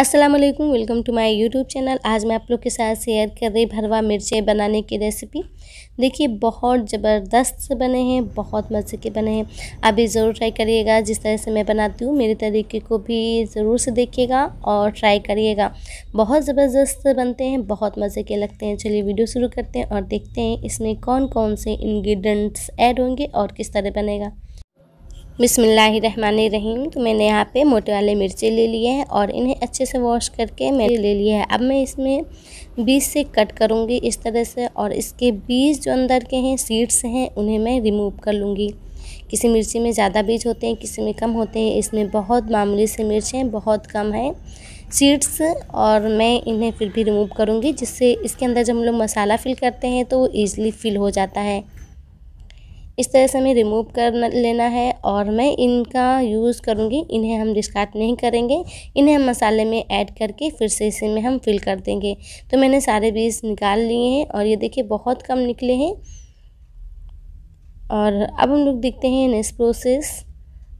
अस्सलाम वालेकुम welcome to my YouTube channel आज मैं आप लोग के साथ शेयर कर रही भरवा मिर्चे बनाने की रेसिपी देखिए बहुत ज़बरदस्त से बने हैं बहुत मज़े के बने हैं आप भी ज़रूर ट्राई करिएगा जिस तरह से मैं बनाती हूँ मेरे तरीके को भी ज़रूर से देखिएगा और ट्राई करिएगा बहुत ज़बरदस्त बनते हैं बहुत मज़े के लगते हैं चलिए वीडियो शुरू करते हैं और देखते हैं इसमें कौन कौन से इन्ग्रीडियंट्स ऐड होंगे और किस तरह बनेगा बिसमीम तो मैंने यहाँ पे मोटे वाले मिर्चे ले लिए हैं और इन्हें अच्छे से वॉश करके मैंने ले लिया है अब मैं इसमें बीज से कट करूँगी इस तरह से और इसके बीज जो अंदर के हैं सीड्स हैं उन्हें मैं रिमूव कर लूँगी किसी मिर्ची में ज़्यादा बीज होते हैं किसी में कम होते हैं इसमें बहुत मामूली से मिर्च हैं बहुत कम हैं सीड्स और मैं इन्हें फिर भी रिमूव करूँगी जिससे इसके अंदर जब हम लोग मसाला फिल करते हैं तो वो ईज़िली फिल हो जाता है इस तरह से हमें रिमूव कर लेना है और मैं इनका यूज़ करूँगी इन्हें हम डिस्कार्ड नहीं करेंगे इन्हें हम मसाले में ऐड करके फिर से इसे में हम फिल कर देंगे तो मैंने सारे बीज निकाल लिए हैं और ये देखिए बहुत कम निकले हैं और अब हम लोग देखते हैं नेक्स्ट प्रोसेस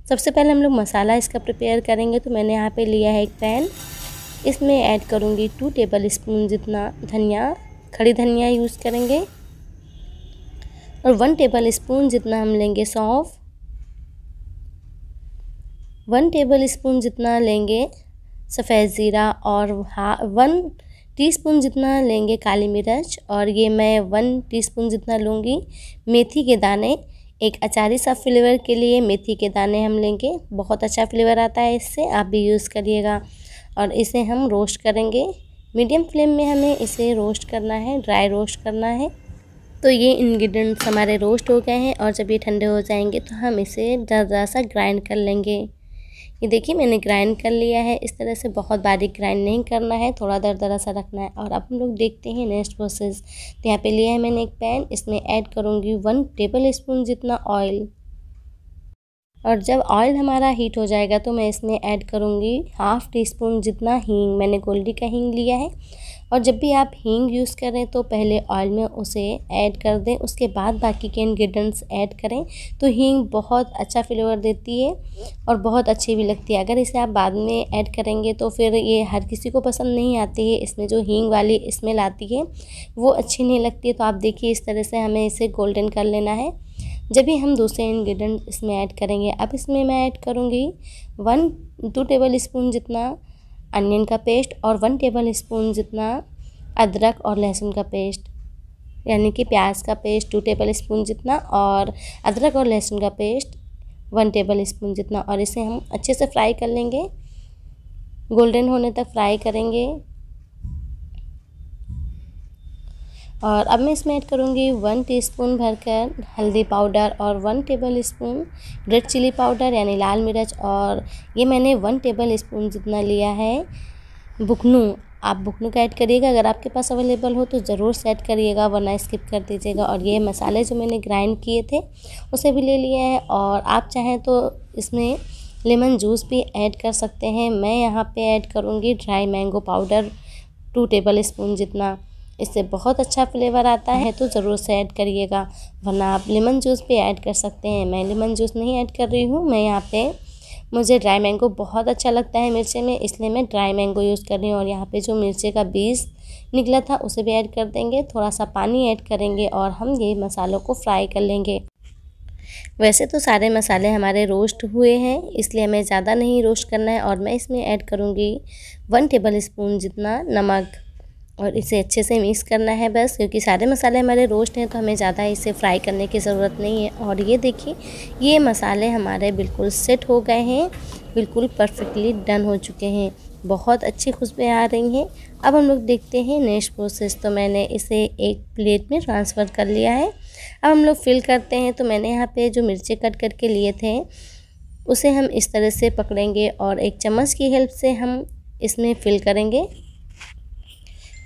सबसे पहले हम लोग मसाला इसका प्रिपेयर करेंगे तो मैंने यहाँ पे लिया है एक पैन इसमें ऐड करूँगी टू टेबल स्पून जितना धनिया खड़ी धनिया यूज़ करेंगे और वन टेबल स्पून जितना हम लेंगे सौंफ वन टेबल स्पून जितना लेंगे सफ़ेद ज़ीरा और हा वन टीस्पून जितना लेंगे काली मिर्च और ये मैं वन टीस्पून जितना लूँगी मेथी के दाने एक अचारी सा फ्लेवर के लिए मेथी के दाने हम लेंगे बहुत अच्छा फ्लेवर आता है इससे आप भी यूज़ करिएगा और इसे हम रोस्ट करेंगे मीडियम फ्लेम में हमें इसे रोस्ट करना है ड्राई रोस्ट करना है तो ये इंग्रेडिएंट्स हमारे रोस्ट हो गए हैं और जब ये ठंडे हो जाएंगे तो हम इसे ज़रा सा ग्राइंड कर लेंगे ये देखिए मैंने ग्राइंड कर लिया है इस तरह से बहुत बारीक ग्राइंड नहीं करना है थोड़ा दर दरा सा रखना है और अब हम लोग देखते हैं नेक्स्ट प्रोसेस तो यहाँ पे लिया है मैंने एक पैन इसमें ऐड करूँगी वन टेबल स्पून जितना ऑयल और जब ऑयल हमारा हीट हो जाएगा तो मैं इसमें ऐड करूँगी हाफ़ टी स्पून जितना हींग मैंने गोल्डी का हींग लिया है और जब भी आप हींग यूज़ करें तो पहले ऑयल में उसे ऐड कर दें उसके बाद बाकी के इन्ग्रीडियंट्स ऐड करें तो हींग बहुत अच्छा फ्लेवर देती है और बहुत अच्छी भी लगती है अगर इसे आप बाद में ऐड करेंगे तो फिर ये हर किसी को पसंद नहीं आती है इसमें जो हींग वाली स्मेल आती है वो अच्छी नहीं लगती है तो आप देखिए इस तरह से हमें इसे गोल्डन कर लेना है जब भी हम दूसरे इन्ग्रीडियंट इसमें ऐड करेंगे अब इसमें मैं ऐड करूँगी वन टू टेबल स्पून जितना अनियन का पेस्ट और वन टेबल स्पून जितना अदरक और लहसुन का पेस्ट यानी कि प्याज का पेस्ट टू टेबल स्पून जितना और अदरक और लहसुन का पेस्ट वन टेबल स्पून जितना और इसे हम अच्छे से फ्राई कर लेंगे गोल्डन होने तक फ्राई करेंगे और अब मैं इसमें ऐड करूँगी वन टीस्पून भरकर हल्दी पाउडर और one table spoon red chilli powder यानी लाल मिर्च और ये मैंने वन टेबल स्पून जितना लिया है बुकनू आप बुकनू का ऐड करिएगा अगर आपके पास अवेलेबल हो तो ज़रूर से ऐड करिएगा वरना स्किप कर दीजिएगा और ये मसाले जो मैंने ग्राइंड किए थे उसे भी ले लिए हैं और आप चाहें तो इसमें लेमन जूस भी ऐड कर सकते हैं मैं यहाँ पे ऐड करूँगी dry mango powder two table spoon जितना इससे बहुत अच्छा फ्लेवर आता है तो ज़रूर से ऐड करिएगा वरना आप लेमन जूस भी ऐड कर सकते हैं मैं लेमन जूस नहीं ऐड कर रही हूँ मैं यहाँ पे मुझे ड्राई मैंगो बहुत अच्छा लगता है मिर्चे में इसलिए मैं ड्राई मैंगो यूज़ कर रही हूँ और यहाँ पे जो मिर्चे का बीज निकला था उसे भी ऐड कर देंगे थोड़ा सा पानी ऐड करेंगे और हम ये मसालों को फ्राई कर लेंगे वैसे तो सारे मसाले हमारे रोस्ट हुए हैं इसलिए हमें ज़्यादा नहीं रोस्ट करना है और मैं इसमें ऐड करूँगी वन टेबल स्पून जितना नमक और इसे अच्छे से मिक्स करना है बस क्योंकि सारे मसाले हमारे रोस्ट हैं तो हमें ज़्यादा इसे फ्राई करने की ज़रूरत नहीं है और ये देखिए ये मसाले हमारे बिल्कुल सेट हो गए हैं बिल्कुल परफेक्टली डन हो चुके हैं बहुत अच्छी खुशबू आ रही हैं अब हम लोग देखते हैं नेक्स्ट प्रोसेस तो मैंने इसे एक प्लेट में ट्रांसफ़र कर लिया है अब हम लोग फिल करते हैं तो मैंने यहाँ पे जो मिर्चे कट करके लिए थे उसे हम इस तरह से पकड़ेंगे और एक चम्मच की हेल्प से हम इसमें फिल करेंगे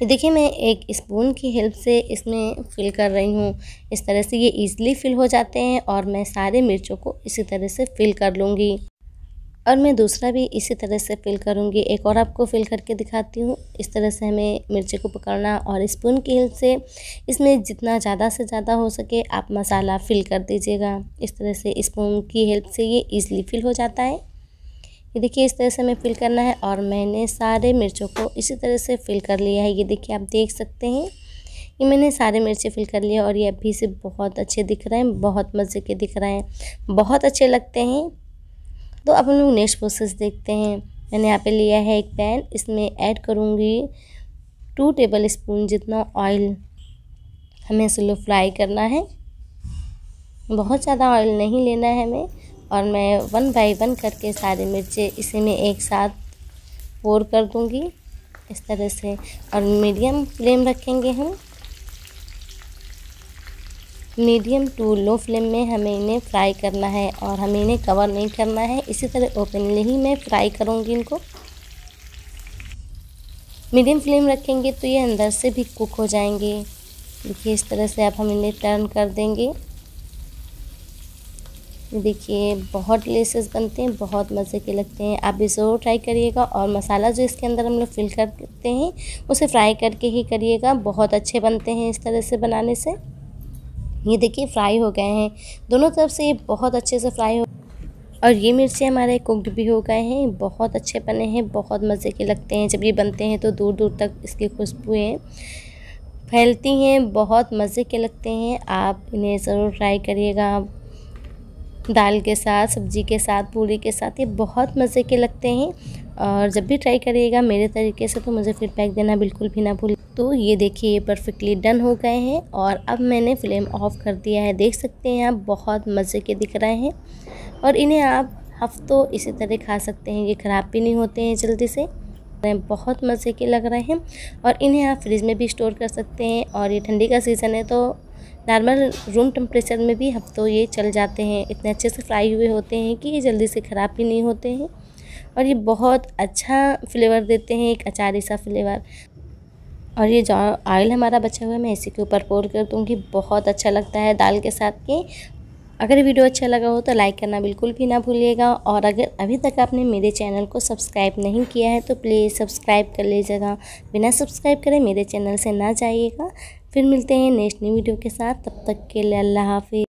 ये देखिए मैं एक स्पून की हेल्प से इसमें फिल कर रही हूँ इस तरह से ये ईज़िली फिल हो जाते हैं और मैं सारे मिर्चों को इसी तरह से फिल कर लूँगी और मैं दूसरा भी इसी तरह से फिल करूँगी एक और आपको फिल करके दिखाती हूँ इस तरह से हमें मिर्ची को पकड़ना और स्पून की हेल्प से इसमें जितना ज़्यादा से ज़्यादा हो सके आप मसाला फिल कर दीजिएगा इस तरह से स्पून की हेल्प से ये ईज़िली फिल हो जाता है ये देखिए इस तरह से हमें फिल करना है और मैंने सारे मिर्चों को इसी तरह से फिल कर लिया है ये देखिए आप देख सकते हैं ये मैंने सारे मिर्चें फिल कर लिए और ये अभी से बहुत अच्छे दिख रहे हैं बहुत मज़े के दिख रहे हैं बहुत अच्छे लगते हैं तो अब हम लोग नेक्स्ट प्रोसेस देखते हैं मैंने यहाँ पे लिया है एक पैन इसमें ऐड करूँगी टू टेबल स्पून जितना ऑयल हमें स्लो फ्राई करना है बहुत ज़्यादा ऑयल नहीं लेना है हमें और मैं वन बाय वन करके सारे मिर्चें इसी में एक साथ पोर कर दूंगी इस तरह से और मीडियम फ्लेम रखेंगे हम मीडियम टू लो फ्लेम में हमें इन्हें फ्राई करना है और हमें इन्हें कवर नहीं करना है इसी तरह ओपनली ही मैं फ्राई करूँगी इनको मीडियम फ्लेम रखेंगे तो ये अंदर से भी कुक हो जाएंगे देखिए इस तरह से आप हम इन्हें टर्न कर देंगे देखिए बहुत लेसेस बनते हैं बहुत मज़े के लगते हैं आप भी ज़रूर ट्राई करिएगा और मसाला जो इसके अंदर हम लोग फिल करते हैं उसे फ्राई करके ही करिएगा बहुत अच्छे बनते हैं इस तरह से बनाने से ये देखिए फ्राई हो गए हैं दोनों तरफ से ये बहुत अच्छे से फ्राई हो और ये मिर्ची हमारे कुकड भी हो गए हैं बहुत अच्छे बने हैं बहुत मज़े के लगते हैं जब ये बनते हैं तो दूर दूर तक इसकी खुशबुएँ फैलती हैं बहुत मज़े के लगते हैं आप इन्हें ज़रूर ट्राई करिएगा दाल के साथ सब्जी के साथ पूरी के साथ ये बहुत मज़े के लगते हैं और जब भी ट्राई करिएगा मेरे तरीके से तो मुझे फीडबैक देना बिल्कुल भी ना भूल तो ये देखिए ये परफेक्टली डन हो गए हैं और अब मैंने फ्लेम ऑफ कर दिया है देख सकते हैं आप बहुत मज़े के दिख रहे हैं और इन्हें आप हफ्तों इसी तरह खा सकते हैं ये ख़राब भी नहीं होते हैं जल्दी से बहुत मज़े के लग रहे हैं और इन्हें आप फ्रिज में भी स्टोर कर सकते हैं और ये ठंडी का सीज़न है तो नॉर्मल रूम टेम्परेचर में भी हफ्तों तो ये चल जाते हैं इतने अच्छे से फ्राई हुए होते हैं कि ये जल्दी से ख़राब भी नहीं होते हैं और ये बहुत अच्छा फ्लेवर देते हैं एक अचारी सा फ्लेवर और ये जो ऑयल हमारा बचा हुआ है मैं इसी के ऊपर पोर कर दूँगी बहुत अच्छा लगता है दाल के साथ के अगर वीडियो अच्छा लगा हो तो लाइक करना बिल्कुल भी ना भूलिएगा और अगर अभी तक आपने मेरे चैनल को सब्सक्राइब नहीं किया है तो प्लीज़ सब्सक्राइब कर लीजिएगा बिना सब्सक्राइब करें मेरे चैनल से ना जाइएगा फिर मिलते हैं नेक्स्ट न्यू वीडियो के साथ तब तक के लिए अल्लाह हाफि